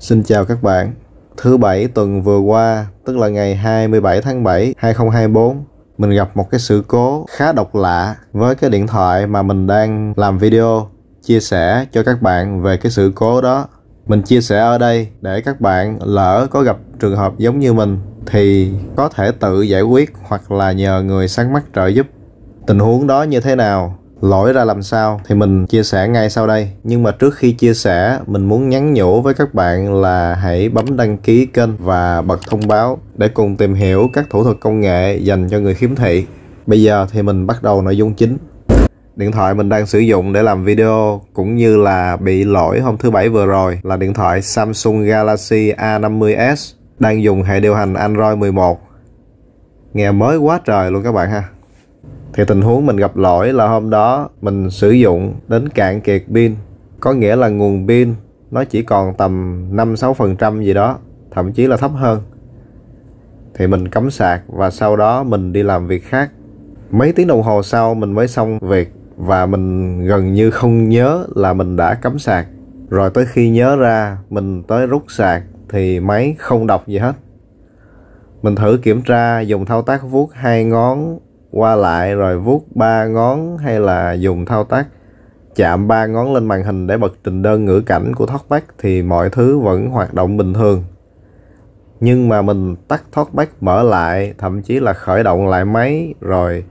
Xin chào các bạn. Thứ bảy tuần vừa qua, tức là ngày 27 tháng 7, 2024, mình gặp một cái sự cố khá độc lạ với cái điện thoại mà mình đang làm video chia sẻ cho các bạn về cái sự cố đó. Mình chia sẻ ở đây để các bạn lỡ có gặp trường hợp giống như mình thì có thể tự giải quyết hoặc là nhờ người sáng mắt trợ giúp. Tình huống đó như thế nào lỗi ra làm sao thì mình chia sẻ ngay sau đây nhưng mà trước khi chia sẻ mình muốn nhắn nhủ với các bạn là hãy bấm đăng ký kênh và bật thông báo để cùng tìm hiểu các thủ thuật công nghệ dành cho người khiếm thị bây giờ thì mình bắt đầu nội dung chính điện thoại mình đang sử dụng để làm video cũng như là bị lỗi hôm thứ bảy vừa rồi là điện thoại Samsung Galaxy A50s đang dùng hệ điều hành Android 11 nghe mới quá trời luôn các bạn ha thì tình huống mình gặp lỗi là hôm đó mình sử dụng đến cạn kiệt pin có nghĩa là nguồn pin nó chỉ còn tầm 5-6% gì đó thậm chí là thấp hơn thì mình cắm sạc và sau đó mình đi làm việc khác mấy tiếng đồng hồ sau mình mới xong việc và mình gần như không nhớ là mình đã cắm sạc rồi tới khi nhớ ra mình tới rút sạc thì máy không đọc gì hết mình thử kiểm tra dùng thao tác vuốt hai ngón qua lại rồi vuốt ba ngón hay là dùng thao tác chạm ba ngón lên màn hình để bật trình đơn ngữ cảnh của TalkBack thì mọi thứ vẫn hoạt động bình thường. Nhưng mà mình tắt TalkBack mở lại, thậm chí là khởi động lại máy rồi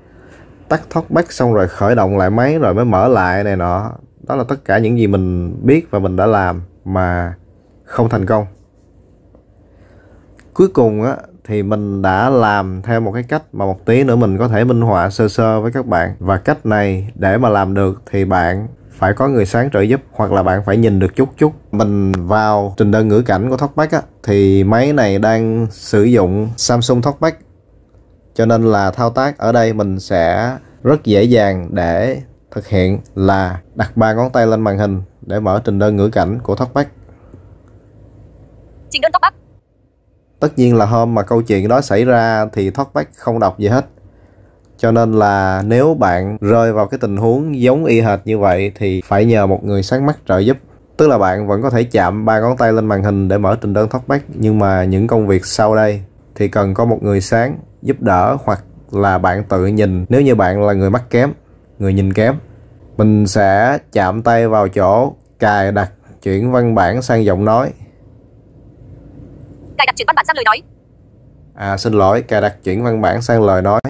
tắt TalkBack xong rồi khởi động lại máy rồi mới mở lại này nọ. Đó là tất cả những gì mình biết và mình đã làm mà không thành công. Cuối cùng á thì mình đã làm theo một cái cách mà một tí nữa mình có thể minh họa sơ sơ với các bạn và cách này để mà làm được thì bạn phải có người sáng trợ giúp hoặc là bạn phải nhìn được chút chút mình vào trình đơn ngữ cảnh của TalkBack á thì máy này đang sử dụng Samsung TalkBack cho nên là thao tác ở đây mình sẽ rất dễ dàng để thực hiện là đặt ba ngón tay lên màn hình để mở trình đơn ngữ cảnh của TalkBack trình đơn TalkBack tất nhiên là hôm mà câu chuyện đó xảy ra thì thoát Talkback không đọc gì hết cho nên là nếu bạn rơi vào cái tình huống giống y hệt như vậy thì phải nhờ một người sáng mắt trợ giúp tức là bạn vẫn có thể chạm ba ngón tay lên màn hình để mở trình đơn thoát Talkback nhưng mà những công việc sau đây thì cần có một người sáng giúp đỡ hoặc là bạn tự nhìn nếu như bạn là người mắt kém người nhìn kém mình sẽ chạm tay vào chỗ cài đặt chuyển văn bản sang giọng nói Cài đặt chuyển văn bản sang lời nói. À xin lỗi, cài đặt chuyển văn bản sang lời nói.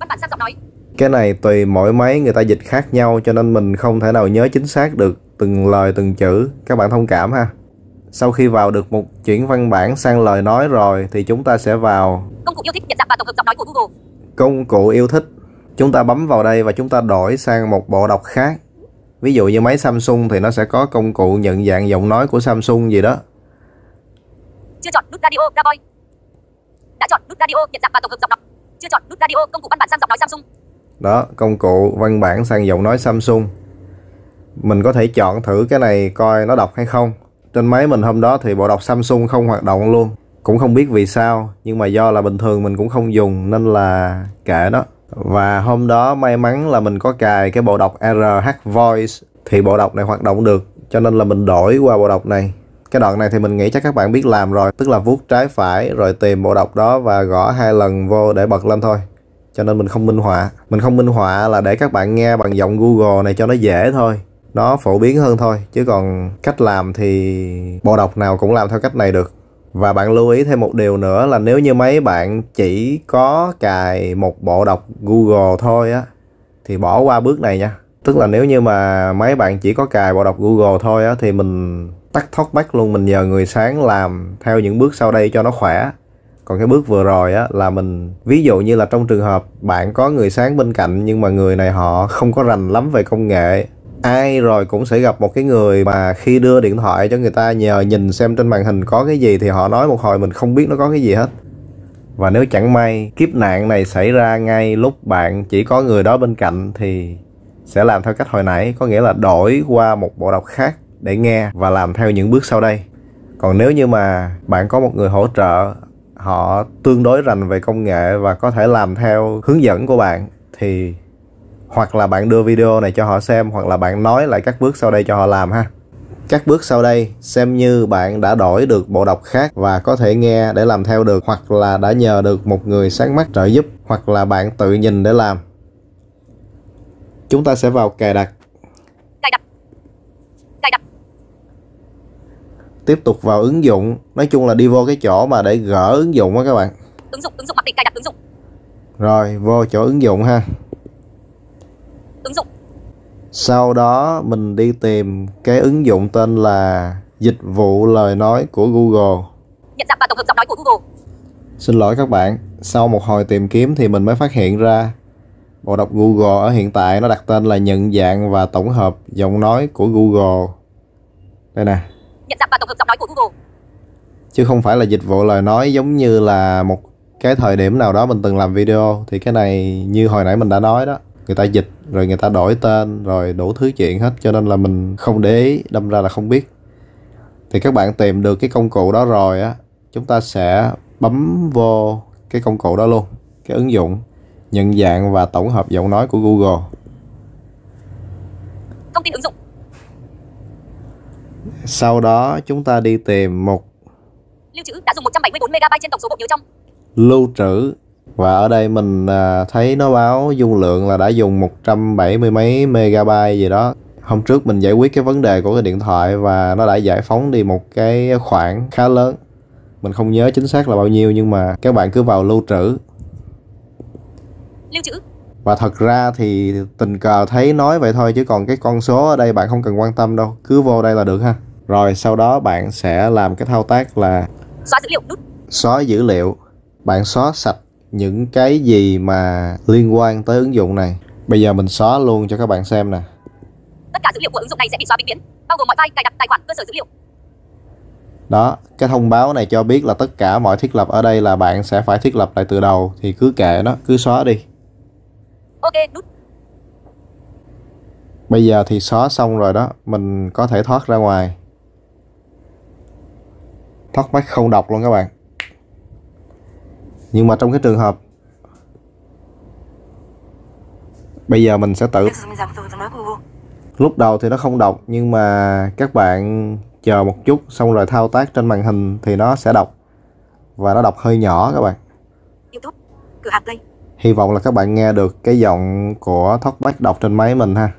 Văn bản sang giọng nói. Cái này tùy mỗi máy người ta dịch khác nhau cho nên mình không thể nào nhớ chính xác được từng lời từng chữ. Các bạn thông cảm ha. Sau khi vào được một chuyển văn bản sang lời nói rồi thì chúng ta sẽ vào công cụ yêu thích nhận dạng và tổng hợp giọng nói của Google. Công cụ yêu thích. Chúng ta bấm vào đây và chúng ta đổi sang một bộ đọc khác ví dụ như máy Samsung thì nó sẽ có công cụ nhận dạng giọng nói của Samsung gì đó chưa chọn nút radio Davoy đã chọn nút radio nhận dạng và tổng hợp giọng đọc chưa chọn nút radio công cụ văn bản sang giọng nói Samsung đó công cụ văn bản sang giọng nói Samsung mình có thể chọn thử cái này coi nó đọc hay không trên máy mình hôm đó thì bộ đọc Samsung không hoạt động luôn cũng không biết vì sao nhưng mà do là bình thường mình cũng không dùng nên là kệ đó và hôm đó may mắn là mình có cài cái bộ đọc RH Voice thì bộ đọc này hoạt động được cho nên là mình đổi qua bộ đọc này cái đoạn này thì mình nghĩ chắc các bạn biết làm rồi tức là vuốt trái phải rồi tìm bộ đọc đó và gõ hai lần vô để bật lên thôi cho nên mình không minh họa mình không minh họa là để các bạn nghe bằng giọng google này cho nó dễ thôi nó phổ biến hơn thôi chứ còn cách làm thì bộ đọc nào cũng làm theo cách này được và bạn lưu ý thêm một điều nữa là nếu như mấy bạn chỉ có cài một bộ đọc Google thôi á thì bỏ qua bước này nha tức là nếu như mà mấy bạn chỉ có cài bộ đọc Google thôi á thì mình tắt thoát bách luôn mình nhờ người sáng làm theo những bước sau đây cho nó khỏe còn cái bước vừa rồi á là mình ví dụ như là trong trường hợp bạn có người sáng bên cạnh nhưng mà người này họ không có rành lắm về công nghệ ai rồi cũng sẽ gặp một cái người mà khi đưa điện thoại cho người ta nhờ nhìn xem trên màn hình có cái gì thì họ nói một hồi mình không biết nó có cái gì hết và nếu chẳng may kiếp nạn này xảy ra ngay lúc bạn chỉ có người đó bên cạnh thì sẽ làm theo cách hồi nãy có nghĩa là đổi qua một bộ đọc khác để nghe và làm theo những bước sau đây còn nếu như mà bạn có một người hỗ trợ họ tương đối rành về công nghệ và có thể làm theo hướng dẫn của bạn thì hoặc là bạn đưa video này cho họ xem hoặc là bạn nói lại các bước sau đây cho họ làm ha các bước sau đây xem như bạn đã đổi được bộ đọc khác và có thể nghe để làm theo được hoặc là đã nhờ được một người sáng mắt trợ giúp hoặc là bạn tự nhìn để làm chúng ta sẽ vào cài đặt tiếp tục vào ứng dụng nói chung là đi vô cái chỗ mà để gỡ ứng dụng á các bạn ứng dụng ứng dụng mặc định cài đặt ứng dụng rồi vô chỗ ứng dụng ha sau đó mình đi tìm cái ứng dụng tên là dịch vụ lời nói của Google nhận dạng và tổng hợp giọng nói của Google xin lỗi các bạn sau một hồi tìm kiếm thì mình mới phát hiện ra bộ đọc Google ở hiện tại nó đặt tên là nhận dạng và tổng hợp giọng nói của Google đây nè nhận dạng và tổng hợp giọng nói của Google chứ không phải là dịch vụ lời nói giống như là một cái thời điểm nào đó mình từng làm video thì cái này như hồi nãy mình đã nói đó người ta dịch rồi người ta đổi tên rồi đủ thứ chuyện hết cho nên là mình không để ý đâm ra là không biết thì các bạn tìm được cái công cụ đó rồi á chúng ta sẽ bấm vô cái công cụ đó luôn cái ứng dụng nhận dạng và tổng hợp giọng nói của Google thông tin ứng dụng sau đó chúng ta đi tìm một lưu trữ đã dùng 174 MB trên tổng số bộ nhớ trong lưu trữ và ở đây mình à, thấy nó báo dung lượng là đã dùng 170 mấy megabyte gì đó hôm trước mình giải quyết cái vấn đề của cái điện thoại và nó đã giải phóng đi một cái khoản khá lớn mình không nhớ chính xác là bao nhiêu nhưng mà các bạn cứ vào lưu trữ lưu trữ và thật ra thì tình cờ thấy nói vậy thôi chứ còn cái con số ở đây bạn không cần quan tâm đâu cứ vô đây là được ha rồi sau đó bạn sẽ làm cái thao tác là xóa dữ liệu nút xóa dữ liệu bạn xóa sạch những cái gì mà liên quan tới ứng dụng này bây giờ mình xóa luôn cho các bạn xem nè tất cả dữ liệu của ứng dụng này sẽ bị xóa vĩnh viễn bao gồm mọi file cài đặt tài khoản cơ sở dữ liệu đó cái thông báo này cho biết là tất cả mọi thiết lập ở đây là bạn sẽ phải thiết lập lại từ đầu thì cứ kệ nó cứ xóa đi ok nút bây giờ thì xóa xong rồi đó mình có thể thoát ra ngoài thoát mắt không đọc luôn các bạn nhưng mà trong cái trường hợp bây giờ mình sẽ tự lúc đầu thì nó không đọc nhưng mà các bạn chờ một chút xong rồi thao tác trên màn hình thì nó sẽ đọc và nó đọc hơi nhỏ các bạn hy vọng là các bạn nghe được cái giọng của Talkback đọc trên máy mình ha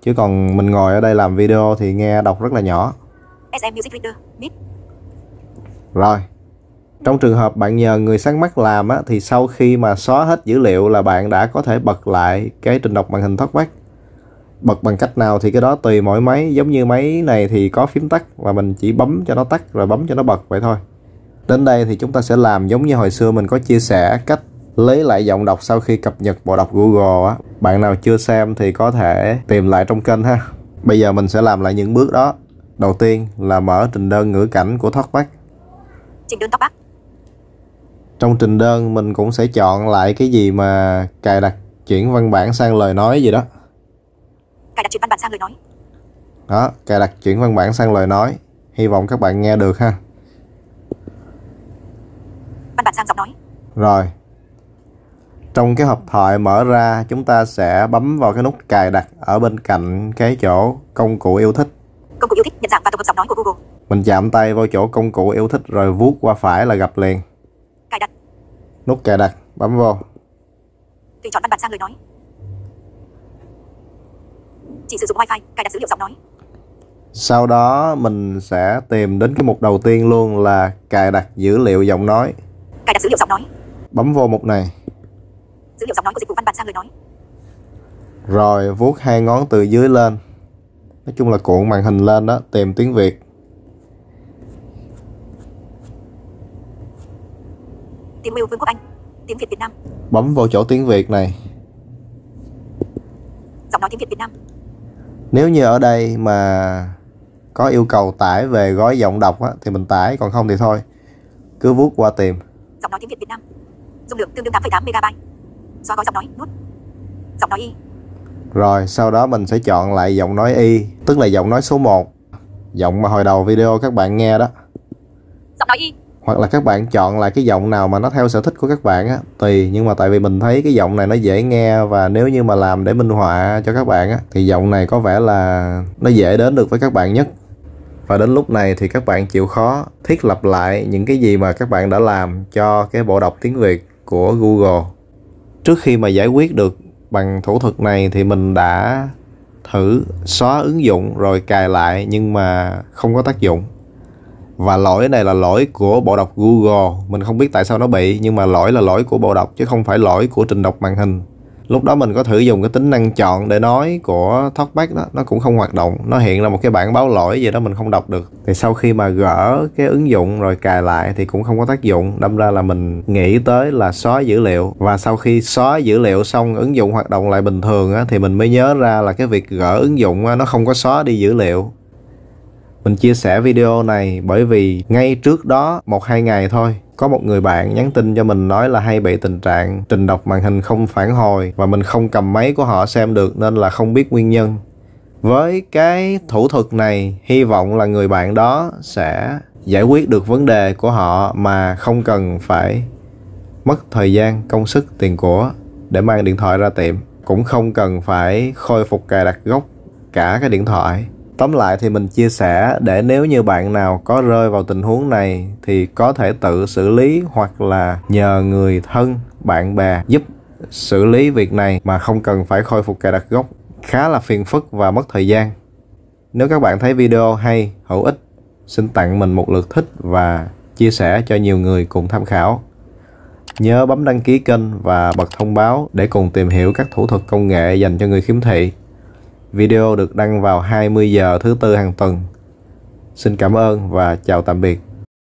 chứ còn mình ngồi ở đây làm video thì nghe đọc rất là nhỏ rồi trong trường hợp bạn nhờ người sáng mắt làm á, thì sau khi mà xóa hết dữ liệu là bạn đã có thể bật lại cái trình đọc màn hình thoát mắt bật bằng cách nào thì cái đó tùy mỗi máy giống như máy này thì có phím tắt và mình chỉ bấm cho nó tắt rồi bấm cho nó bật vậy thôi đến đây thì chúng ta sẽ làm giống như hồi xưa mình có chia sẻ cách lấy lại giọng đọc sau khi cập nhật bộ đọc Google á bạn nào chưa xem thì có thể tìm lại trong kênh ha bây giờ mình sẽ làm lại những bước đó đầu tiên là mở trình đơn ngữ cảnh của thoát mắt trình đơn thoát trong trình đơn mình cũng sẽ chọn lại cái gì mà cài đặt chuyển văn bản sang lời nói gì đó cài đặt chuyển văn bản sang lời nói đó cài đặt chuyển văn bản sang lời nói hy vọng các bạn nghe được ha văn bản sang giọng nói rồi trong cái hộp thoại mở ra chúng ta sẽ bấm vào cái nút cài đặt ở bên cạnh cái chỗ công cụ yêu thích công cụ yêu thích nhận dạng và tổng hợp giọng nói của google mình chạm tay vào chỗ công cụ yêu thích rồi vuốt qua phải là gặp liền nút cài đặt bấm vào tùy chọn văn bản sang lời nói chỉ sử dụng wifi cài đặt dữ liệu giọng nói sau đó mình sẽ tìm đến cái mục đầu tiên luôn là cài đặt dữ liệu giọng nói cài đặt dữ liệu giọng nói bấm vô mục này dữ liệu giọng nói của dịch vụ văn bản sang lời nói rồi vuốt hai ngón từ dưới lên nói chung là cuộn màn hình lên đó tìm tiếng việt Tiếng Wales Vương quốc Anh. Tiếng Việt Việt Nam. Bấm vào chỗ tiếng Việt này. Giọng nói tiếng Việt Việt Nam. Nếu như ở đây mà có yêu cầu tải về gói giọng đọc á, thì mình tải còn không thì thôi cứ vuốt qua tìm giọng nói tiếng việt việt nam dung lượng tương đương 8,8 mb do gói giọng nói nút giọng nói y rồi sau đó mình sẽ chọn lại giọng nói y tức là giọng nói số 1 giọng mà hồi đầu video các bạn nghe đó giọng nói y hoặc là các bạn chọn lại cái giọng nào mà nó theo sở thích của các bạn á tùy nhưng mà tại vì mình thấy cái giọng này nó dễ nghe và nếu như mà làm để minh họa cho các bạn á thì giọng này có vẻ là nó dễ đến được với các bạn nhất và đến lúc này thì các bạn chịu khó thiết lập lại những cái gì mà các bạn đã làm cho cái bộ đọc tiếng Việt của Google. Trước khi mà giải quyết được bằng thủ thuật này thì mình đã thử xóa ứng dụng rồi cài lại nhưng mà không có tác dụng và lỗi này là lỗi của bộ đọc Google mình không biết tại sao nó bị nhưng mà lỗi là lỗi của bộ đọc chứ không phải lỗi của trình đọc màn hình lúc đó mình có thử dùng cái tính năng chọn để nói của TalkBack đó nó cũng không hoạt động nó hiện ra một cái bảng báo lỗi gì đó mình không đọc được thì sau khi mà gỡ cái ứng dụng rồi cài lại thì cũng không có tác dụng đâm ra là mình nghĩ tới là xóa dữ liệu và sau khi xóa dữ liệu xong ứng dụng hoạt động lại bình thường á, thì mình mới nhớ ra là cái việc gỡ ứng dụng á, nó không có xóa đi dữ liệu mình chia sẻ video này bởi vì ngay trước đó một hai ngày thôi có một người bạn nhắn tin cho mình nói là hay bị tình trạng trình đọc màn hình không phản hồi và mình không cầm máy của họ xem được nên là không biết nguyên nhân. Với cái thủ thuật này, hy vọng là người bạn đó sẽ giải quyết được vấn đề của họ mà không cần phải mất thời gian, công sức, tiền của để mang điện thoại ra tiệm, cũng không cần phải khôi phục cài đặt gốc cả cái điện thoại Tóm lại thì mình chia sẻ để nếu như bạn nào có rơi vào tình huống này thì có thể tự xử lý hoặc là nhờ người thân, bạn bè giúp xử lý việc này mà không cần phải khôi phục cài đặt gốc khá là phiền phức và mất thời gian. Nếu các bạn thấy video hay, hữu ích, xin tặng mình một lượt thích và chia sẻ cho nhiều người cùng tham khảo. Nhớ bấm đăng ký kênh và bật thông báo để cùng tìm hiểu các thủ thuật công nghệ dành cho người khiếm thị. Video được đăng vào 20 giờ thứ tư hàng tuần. Xin cảm ơn và chào tạm biệt.